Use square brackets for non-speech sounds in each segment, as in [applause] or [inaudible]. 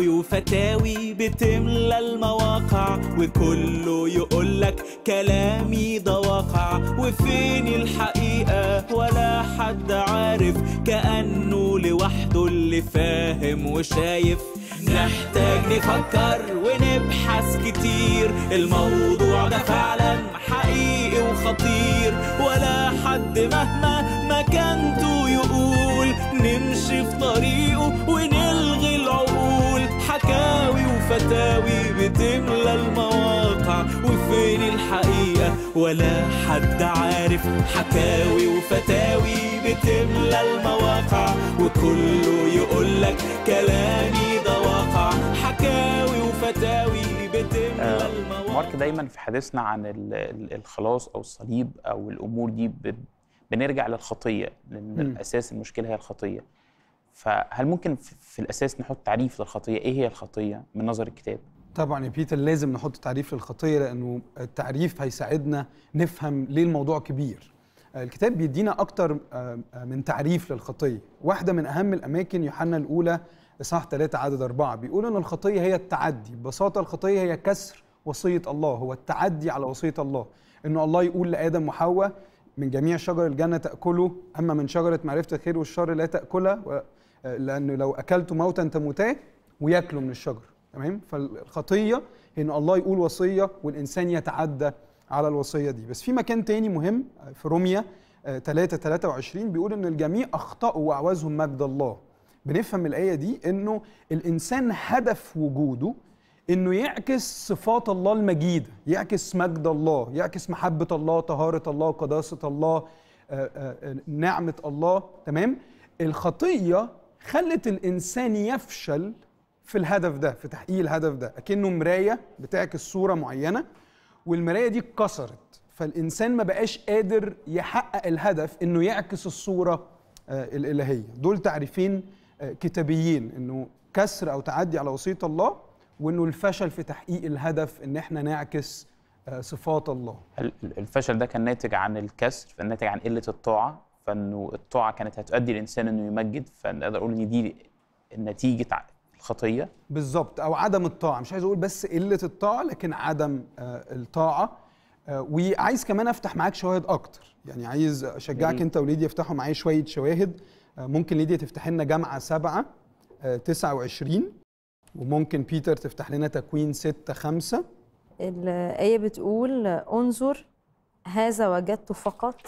فتاوي وفتاوي بتملى المواقع وكله يقولك كلامي ده واقع وفين الحقيقة ولا حد عارف كأنه لوحده اللي فاهم وشايف نحتاج نفكر ونبحث كتير الموضوع ده فعلا حقيقي وخطير ولا حد مهما ولا حد عارف حكاوي وفتاوي بتملى المواقع وكله يقولك كلامي ده واقع حكاوي وفتاوي بتملى آه، المواقع مارك دايما في حديثنا عن الخلاص او الصليب او الامور دي بنرجع للخطيه لان اساس المشكله هي الخطيه فهل ممكن في الاساس نحط تعريف للخطيه ايه هي الخطيه من نظر الكتاب طبعا يا بيتر لازم نحط تعريف للخطيه لانه التعريف هيساعدنا نفهم ليه الموضوع كبير الكتاب بيدينا اكتر آه، آه، من تعريف للخطيه واحده من اهم الاماكن يوحنا الاولى اصحاح 3 عدد 4 بيقول ان الخطيه هي التعدي ببساطه الخطيه هي كسر وصيه الله هو التعدي على وصيه الله انه الله يقول لادم وحواء من جميع شجر الجنه تاكله اما من شجره معرفه الخير والشر لا تاكلها آه، لانه لو اكلت موتا تموتاه وياكلوا من الشجر تمام فالخطيه ان الله يقول وصيه والانسان يتعدى على الوصيه دي بس في مكان تاني مهم في روميا 3 23 بيقول ان الجميع اخطاوا واعوزهم مجد الله بنفهم الايه دي انه الانسان هدف وجوده انه يعكس صفات الله المجيده يعكس مجد الله يعكس محبه الله طهاره الله قداسه الله آه، آه، نعمه الله تمام الخطيه خلت الانسان يفشل في الهدف ده في تحقيق الهدف ده اكنه مرايه بتعكس صوره معينه والمرايه دي اتكسرت فالانسان ما بقاش قادر يحقق الهدف انه يعكس الصوره آه، الالهيه دول تعريفين آه، كتابيين انه كسر او تعدي على وصيه الله وانه الفشل في تحقيق الهدف ان احنا نعكس آه، صفات الله الفشل ده كان ناتج عن الكسر فالناتج عن قله الطاعه فانه الطاعه كانت هتؤدي الانسان انه يمجد فانا اقدر اقول ان دي نتيجه خطيه بالظبط او عدم الطاعه مش عايز اقول بس قله الطاعه لكن عدم آه، الطاعه آه، وعايز كمان افتح معاك شواهد اكتر يعني عايز اشجعك انت وليدي يفتحوا معايا شويه شواهد آه، ممكن ليديا تفتح لنا جامعه 7 29 وممكن بيتر تفتح لنا تكوين 6 5 الآية بتقول انظر هذا وجدت فقط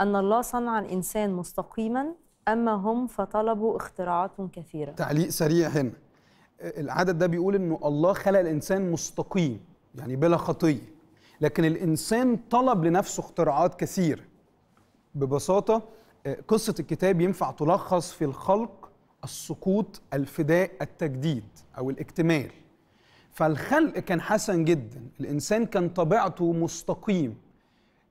أن الله صنع الإنسان مستقيما أما هم فطلبوا اختراعات كثيرة تعليق سريع هنا العدد ده بيقول أنه الله خلق الإنسان مستقيم يعني بلا خطية لكن الإنسان طلب لنفسه اختراعات كثيرة ببساطة آه، قصة الكتاب ينفع تلخص في الخلق السقوط الفداء التجديد أو الاكتمال فالخلق كان حسن جدا الإنسان كان طبيعته مستقيم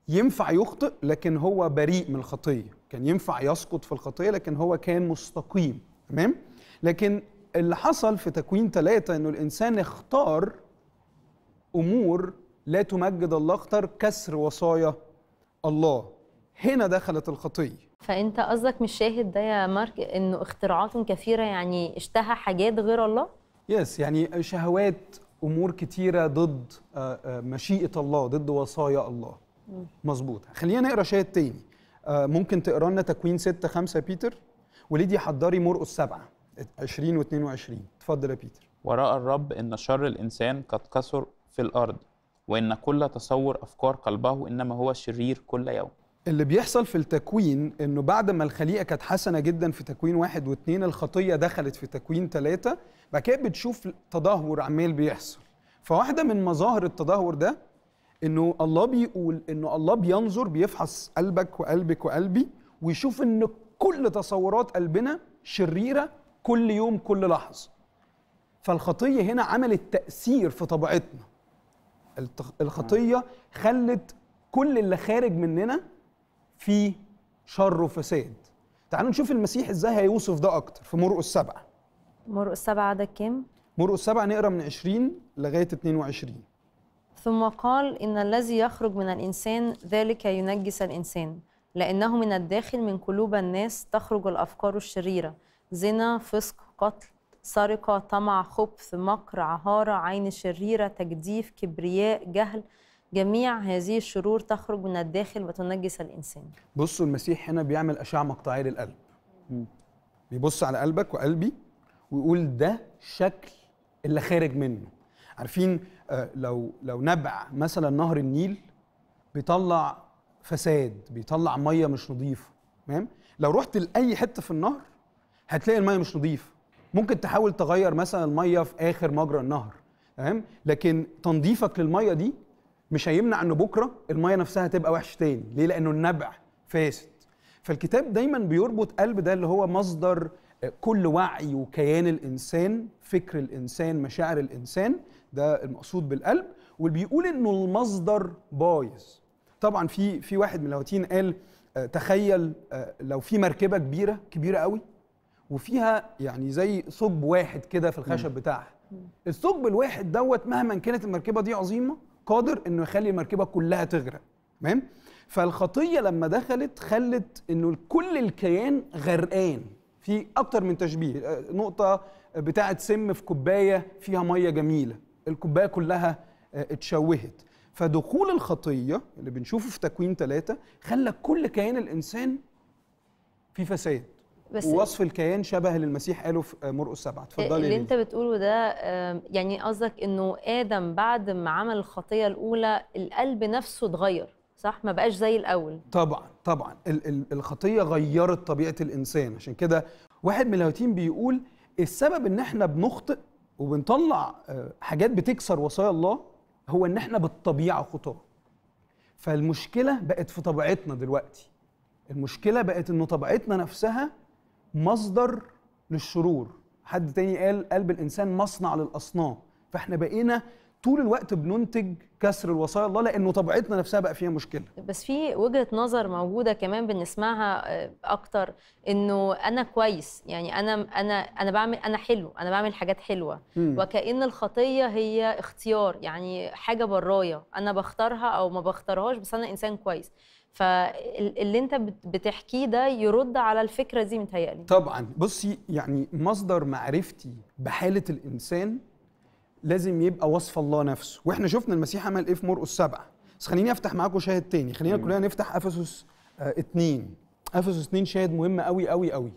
ينفع يخطئ لكن هو بريء من الخطيه كان ينفع يسقط في الخطيه لكن هو كان مستقيم تمام لكن اللي حصل في تكوين ثلاثة انه الانسان اختار امور لا تمجد الله اختار كسر وصايا الله هنا دخلت الخطيه فانت قصدك مش شاهد ده يا مارك انه اختراعات كثيره يعني اشتهى حاجات غير الله يس يعني شهوات امور كتيره ضد آه، آه، مشيئه الله ضد وصايا الله مظبوط خلينا نقرا شاهد تاني آه، ممكن تقرا لنا تكوين 6 5 بيتر وليدي حضري مرقس 7 20 و22 اتفضل يا بيتر وراء الرب ان شر الانسان قد كثر في الارض وان كل تصور افكار قلبه انما هو شرير كل يوم اللي بيحصل في التكوين انه بعد ما الخليقه كانت حسنه جدا في تكوين واحد واثنين الخطيه دخلت في تكوين ثلاثه بعد كده بتشوف تدهور عمال بيحصل فواحده من مظاهر التدهور ده انه الله بيقول انه الله بينظر بيفحص قلبك وقلبك وقلبي ويشوف ان كل تصورات قلبنا شريره كل يوم كل لحظه فالخطيه هنا عملت تاثير في طبيعتنا الخطيه خلت كل اللي خارج مننا في شر وفساد تعالوا نشوف المسيح ازاي هيوصف ده اكتر في مرقس السبعه مرقس السبعه ده كام مرقس السبعه نقرا من 20 لغايه 22 ثم قال إن الذي يخرج من الإنسان ذلك ينجس الإنسان لأنه من الداخل من قلوب الناس تخرج الأفكار الشريرة زنا فسق قتل سرقة طمع خبث مكر عهارة عين شريرة تجديف كبرياء جهل جميع هذه الشرور تخرج من الداخل وتنجس الإنسان بصوا المسيح هنا بيعمل أشعة مقطعية للقلب بيبص على قلبك وقلبي ويقول ده شكل اللي خارج منه عارفين آه، لو لو نبع مثلا نهر النيل بيطلع فساد بيطلع ميه مش نظيفه تمام لو رحت لاي حته في النهر هتلاقي الميه مش نظيفه ممكن تحاول تغير مثلا الميه في اخر مجرى النهر تمام لكن تنظيفك للميه دي مش هيمنع ان بكره الميه نفسها تبقى وحش تاني ليه لانه النبع فاسد فالكتاب دايما بيربط قلب ده اللي هو مصدر آه، كل وعي وكيان الانسان فكر الانسان مشاعر الانسان ده المقصود بالقلب وبيقول انه المصدر بايظ طبعا في في واحد من اللاهوتيين قال آه، تخيل آه، لو في مركبه كبيره كبيره قوي وفيها يعني زي ثقب واحد كده في الخشب بتاعها الثقب الواحد دوت مهما كانت المركبه دي عظيمه قادر انه يخلي المركبه كلها تغرق تمام فالخطيه لما دخلت خلت انه كل الكيان غرقان في اكتر من تشبيه آه، نقطه بتاعه سم في كوبايه فيها ميه جميله الكوبايه كلها آه، اتشوهت فدخول الخطيه اللي بنشوفه في تكوين ثلاثة خلى كل كيان الانسان في فساد بس ووصف الكيان شبه للمسيح قاله في آه، مرقس سبعة اتفضلي اللي انت بتقوله ده يعني قصدك انه ادم بعد ما عمل الخطيه الاولى القلب نفسه اتغير صح ما بقاش زي الاول طبعا طبعا ال ال الخطيه غيرت طبيعه الانسان عشان كده واحد من اللاهوتيين بيقول السبب ان احنا بنخطئ وبنطلع آه، حاجات بتكسر وصايا الله هو ان احنا بالطبيعه خطاه فالمشكله بقت في طبيعتنا دلوقتي المشكله بقت ان طبيعتنا نفسها مصدر للشرور حد تاني قال قلب الانسان مصنع للاصنام فاحنا بقينا طول الوقت بننتج كسر الوصايا الله لانه طبيعتنا نفسها بقى فيها مشكله بس في وجهه نظر موجوده كمان بنسمعها آه، اكتر انه انا كويس يعني انا انا انا بعمل انا حلو انا بعمل حاجات حلوه مم. وكان الخطيه هي اختيار يعني حاجه برايا انا بختارها او ما بختارهاش بس انا انسان كويس فاللي انت بتحكيه ده يرد على الفكره دي متهيألي طبعا بصي يعني مصدر معرفتي بحاله الانسان لازم يبقى وصف الله نفسه واحنا شفنا المسيح عمل ايه في مرقس السبعه بس خليني افتح معاكم شاهد تاني خلينا كلنا نفتح افسس آه اتنين افسس اتنين شاهد مهم قوي قوي قوي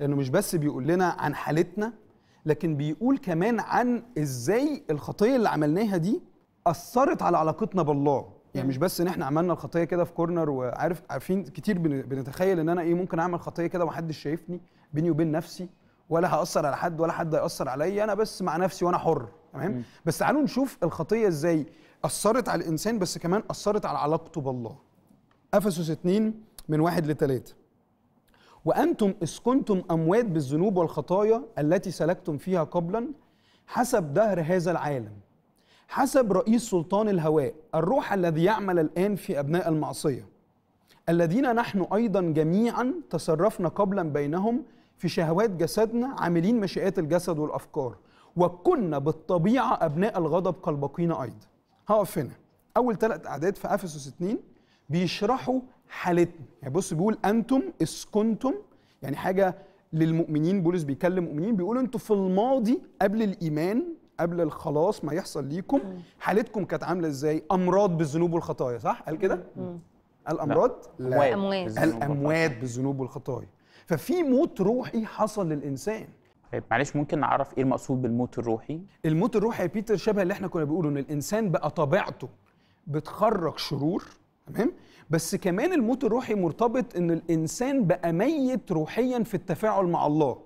لانه مش بس بيقول لنا عن حالتنا لكن بيقول كمان عن ازاي الخطيه اللي عملناها دي اثرت على علاقتنا بالله يعني مش بس ان احنا عملنا الخطيه كده في كورنر وعارف عارفين كتير بنتخيل ان انا ايه ممكن اعمل خطيه كده ومحدش شايفني بيني وبين نفسي ولا هاثر على حد ولا حد هياثر عليا انا بس مع نفسي وانا حر تمام بس تعالوا نشوف الخطيه ازاي اثرت على الانسان بس كمان اثرت على علاقته بالله افسس 2 من واحد لثلاثه وانتم اسكنتم اموات بالذنوب والخطايا التي سلكتم فيها قبلا حسب دهر هذا العالم حسب رئيس سلطان الهواء الروح الذي يعمل الان في ابناء المعصيه الذين نحن ايضا جميعا تصرفنا قبلا بينهم في شهوات جسدنا عاملين مشيئات الجسد والافكار وكنا بالطبيعه ابناء الغضب كالباقين ايضا هقف هنا اول ثلاث اعداد في افسس 2 بيشرحوا حالتنا يعني بص بيقول انتم اسكنتم يعني حاجه للمؤمنين بولس بيكلم مؤمنين بيقول انتم في الماضي قبل الايمان قبل الخلاص ما يحصل ليكم حالتكم كانت عامله ازاي امراض بالذنوب والخطايا صح قال كده الامراض لا, لا. الاموات بالذنوب والخطايا ففي موت روحي حصل للانسان طيب معلش ممكن نعرف ايه المقصود بالموت الروحي؟ الموت الروحي يا بيتر شبه اللي احنا كنا بنقوله ان الانسان بقى طبيعته بتخرج شرور تمام؟ بس كمان الموت الروحي مرتبط ان الانسان بقى ميت روحيا في التفاعل مع الله.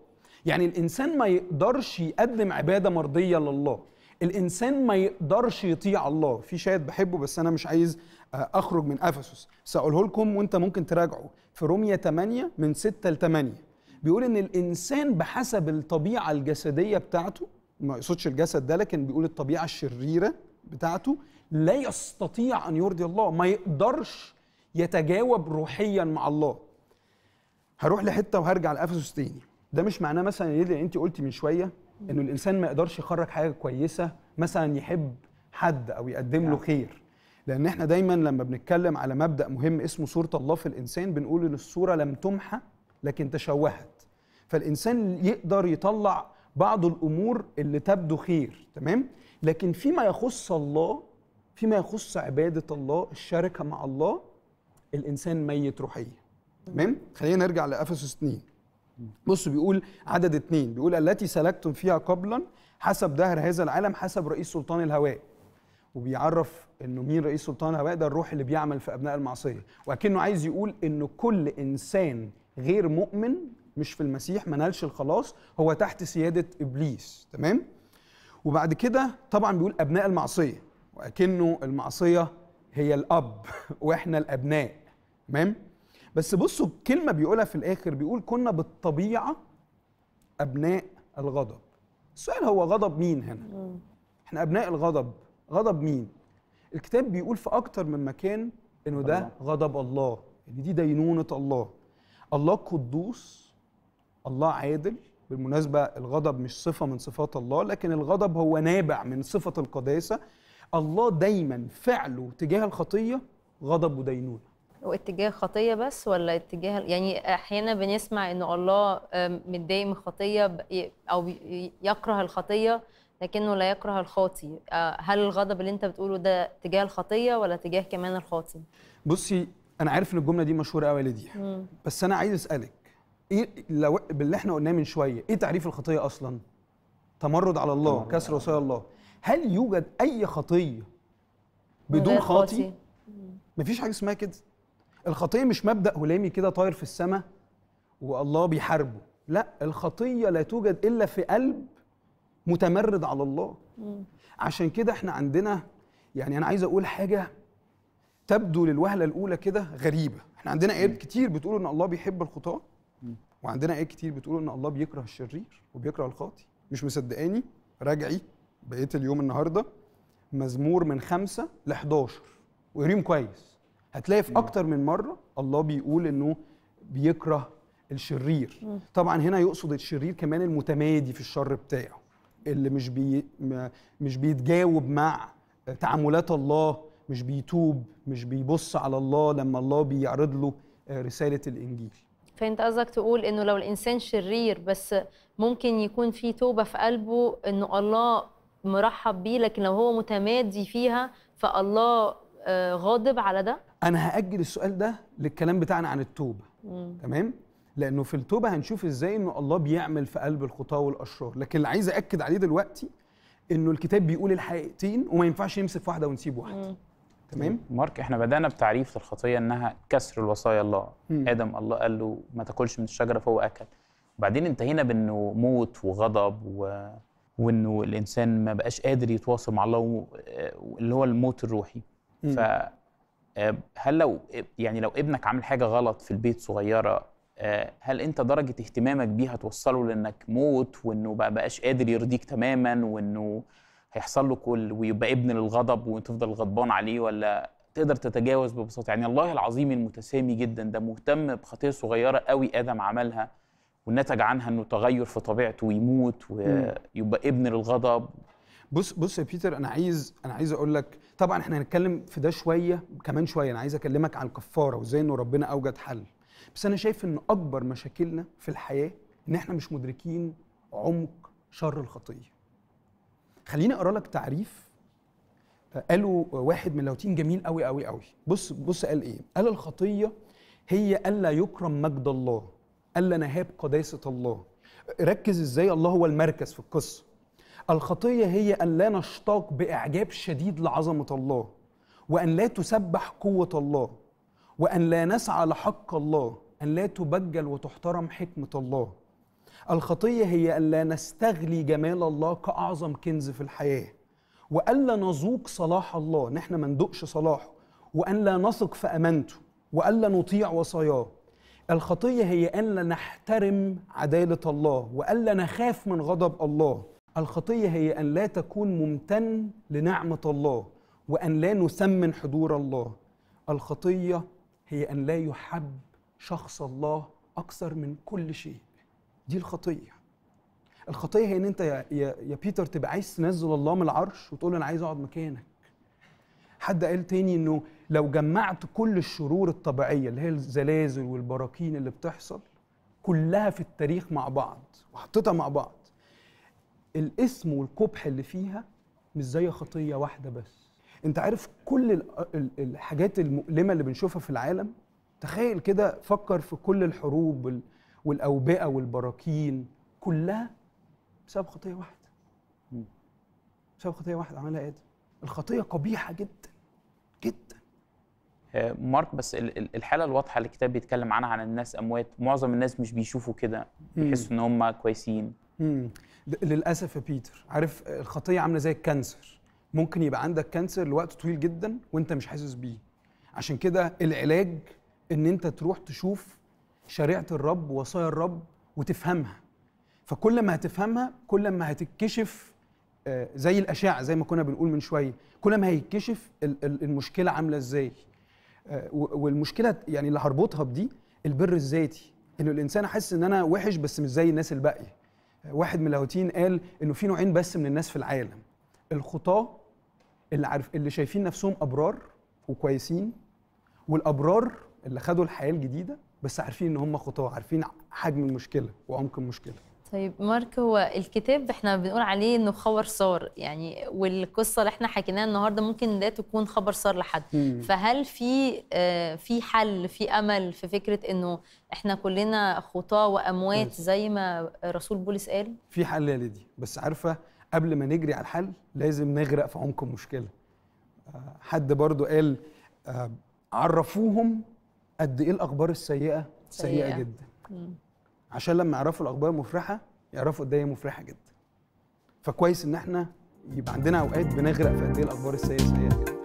يعني الانسان ما يقدرش يقدم عباده مرضيه لله. الانسان ما يقدرش يطيع الله في شاهد بحبه بس انا مش عايز آه، اخرج من افسس ساقوله لكم وانت ممكن تراجعه في رومية 8 من 6 ل 8 بيقول ان الانسان بحسب الطبيعه الجسديه بتاعته ما يقصدش الجسد ده لكن بيقول الطبيعه الشريره بتاعته لا يستطيع ان يرضي الله ما يقدرش يتجاوب روحيا مع الله هروح لحته وهرجع لافسس تاني ده مش معناه مثلا يا انت قلتي من شويه انه الانسان ما يقدرش يخرج حاجه كويسه مثلا يحب حد او يقدم له نعم. خير لان احنا دايما لما بنتكلم على مبدا مهم اسمه صوره الله في الانسان بنقول ان الصوره لم تمحى لكن تشوهت فالانسان يقدر يطلع بعض الامور اللي تبدو خير تمام لكن فيما يخص الله فيما يخص عباده الله الشركه مع الله الانسان ميت روحيا تمام خلينا نرجع لافسس 2 بص بيقول عدد اتنين بيقول التي سلكتم فيها قبلا حسب دهر هذا العالم حسب رئيس سلطان الهواء وبيعرف انه مين رئيس سلطان الهواء ده الروح اللي بيعمل في ابناء المعصيه وكأنه عايز يقول انه كل انسان غير مؤمن مش في المسيح ما نالش الخلاص هو تحت سياده ابليس تمام وبعد كده طبعا بيقول ابناء المعصيه وكأنه المعصيه هي الاب [laughs] واحنا الابناء تمام بس بصوا الكلمه بيقولها في الاخر بيقول كنا بالطبيعه ابناء الغضب السؤال هو غضب مين هنا احنا ابناء الغضب غضب مين الكتاب بيقول في اكتر من مكان انه ده غضب الله ان يعني دي دينونه الله الله قدوس الله عادل بالمناسبه الغضب مش صفه من صفات الله لكن الغضب هو نابع من صفه القداسه الله دايما فعله تجاه الخطيه غضب ودينونه واتجاه خطيه بس ولا اتجاه يعني احيانا بنسمع ان الله متضايق من الخطيه او يكره الخطيه لكنه لا يكره الخاطي آه، هل الغضب اللي انت بتقوله ده تجاه الخطيه ولا تجاه كمان الخاطي بصي انا عارف ان الجمله دي مشهوره قوي لدي بس انا عايز اسالك ايه لو باللي احنا قلناه من شويه ايه تعريف الخطيه اصلا تمرد على الله كسر وصايا الله هل يوجد اي خطيه بدون خاطي مفيش حاجه اسمها كده الخطيه مش مبدا هلامي كده طاير في السماء والله بيحاربه لا الخطيه لا توجد الا في قلب متمرد على الله عشان كده احنا عندنا يعني انا عايز اقول حاجه تبدو للوهله الاولى كده غريبه احنا عندنا ايات كتير بتقول ان الله بيحب الخطاه وعندنا ايات كتير بتقول ان الله بيكره الشرير وبيكره الخاطي مش مصدقاني راجعي بقيت اليوم النهارده مزمور من خمسة ل 11 وقريهم كويس هتلاقي في اكتر من مره الله بيقول انه بيكره الشرير طبعا هنا يقصد الشرير كمان المتمادي في الشر بتاعه اللي مش بي مش بيتجاوب مع تعاملات الله مش بيتوب مش بيبص على الله لما الله بيعرض له آه، رساله الانجيل فانت قصدك تقول انه لو الانسان شرير بس ممكن يكون في توبه في قلبه انه الله مرحب بيه لكن لو هو متمادي فيها فالله آه، غاضب على ده انا هاجل السؤال ده للكلام بتاعنا عن التوبه مم. تمام لانه في التوبه هنشوف ازاي انه الله بيعمل في قلب الخطاه والاشرار لكن اللي عايز اكد عليه دلوقتي انه الكتاب بيقول الحقيقتين وما ينفعش نمسك واحده ونسيب واحده تمام مارك احنا بدانا بتعريف الخطيه انها كسر الوصايا الله مم. ادم الله قال له ما تاكلش من الشجره فهو اكل وبعدين انتهينا بانه موت وغضب و... وانه الانسان ما بقاش قادر يتواصل مع الله و... اللي هو الموت الروحي مم. ف آه، هل لو يعني لو ابنك عامل حاجه غلط في البيت صغيره آه، هل انت درجه اهتمامك بيها توصله لانك موت وانه بقى بقاش قادر يرضيك تماما وانه هيحصل له كل ويبقى ابن للغضب وتفضل غضبان عليه ولا تقدر تتجاوز ببساطه يعني الله العظيم المتسامي جدا ده مهتم بخطيه صغيره قوي ادم عملها ونتج عنها انه تغير في طبيعته ويموت ويبقى ابن للغضب بص بص يا بيتر انا عايز انا عايز اقول لك طبعا احنا هنتكلم في ده شويه كمان شويه انا عايز اكلمك عن الكفاره وازاي انه ربنا اوجد حل بس انا شايف ان اكبر مشاكلنا في الحياه ان احنا مش مدركين عمق شر الخطيه خليني اقرا لك تعريف آه، قاله واحد من لوتين جميل قوي قوي قوي بص بص قال ايه قال الخطيه هي الا يكرم مجد الله الا نهاب قداسه الله ركز ازاي الله هو المركز في القصه الخطيه هي ان لا نشتاق باعجاب شديد لعظمه الله وان لا تسبح قوه الله وان لا نسعى لحق الله ان لا تبجل وتحترم حكمه الله الخطيه هي ان لا نستغلي جمال الله كاعظم كنز في الحياه والا نذوق صلاح الله نحن ما ندقش صلاحه وان لا نثق في امانته والا نطيع وصاياه الخطيه هي ان لا نحترم عداله الله والا نخاف من غضب الله الخطيه هي ان لا تكون ممتن لنعمه الله وان لا نسمن حضور الله الخطيه هي ان لا يحب شخص الله اكثر من كل شيء دي الخطيه الخطيه هي ان انت يا, يا, يا بيتر تبقى عايز تنزل الله من العرش وتقول انا عايز اقعد مكانك حد قال تاني انه لو جمعت كل الشرور الطبيعيه اللي هي الزلازل والبراكين اللي بتحصل كلها في التاريخ مع بعض وحطيتها مع بعض الاسم والقبح اللي فيها مش زي خطيه واحده بس انت عارف كل الحاجات المؤلمه اللي بنشوفها في العالم تخيل كده فكر في كل الحروب والاوبئه والبراكين كلها بسبب خطيه واحده بسبب خطيه واحده عملها ادم الخطيه قبيحه جدا جدا آه، مارك بس الحاله الواضحه اللي الكتاب بيتكلم عنها عن الناس اموات معظم الناس مش بيشوفوا كده بيحسوا ان هم كويسين للاسف يا بيتر عارف الخطيه عامله زي الكانسر ممكن يبقى عندك كانسر لوقت طويل جدا وانت مش حاسس بيه عشان كده العلاج ان انت تروح تشوف شريعه الرب ووصايا الرب وتفهمها فكل ما هتفهمها كل ما هتتكشف آه، زي الاشعه زي ما كنا بنقول من شويه كل ما هيتكشف المشكله عامله ازاي آه، والمشكله يعني اللي هربطها بدي البر الذاتي انه الانسان حاسس ان انا وحش بس مش زي الناس الباقيه واحد من اللاهوتيين قال انه في نوعين بس من الناس في العالم الخطاه اللي عارف اللي شايفين نفسهم ابرار وكويسين والابرار اللي خدوا الحياه الجديده بس عارفين ان هم خطاه عارفين حجم المشكله وعمق المشكله طيب مارك هو الكتاب احنا بنقول عليه انه خبر سار يعني والقصه اللي احنا حكيناها النهارده ممكن ده تكون خبر سار لحد مم. فهل في آه، في حل في امل في فكره انه احنا كلنا خطاه واموات زي ما رسول بولس قال في حل يا ليدي بس عارفه قبل ما نجري على الحل لازم نغرق في عمق المشكله آه، حد برضو قال آه، عرفوهم قد ايه الاخبار السيئه سيئه, سيئة جدا مم. عشان لما يعرفوا الاخبار مفرحه يعرفوا قد ايه مفرحه جدا فكويس ان احنا يبقى عندنا اوقات بنغرق في قد ايه الاخبار السيئه جدا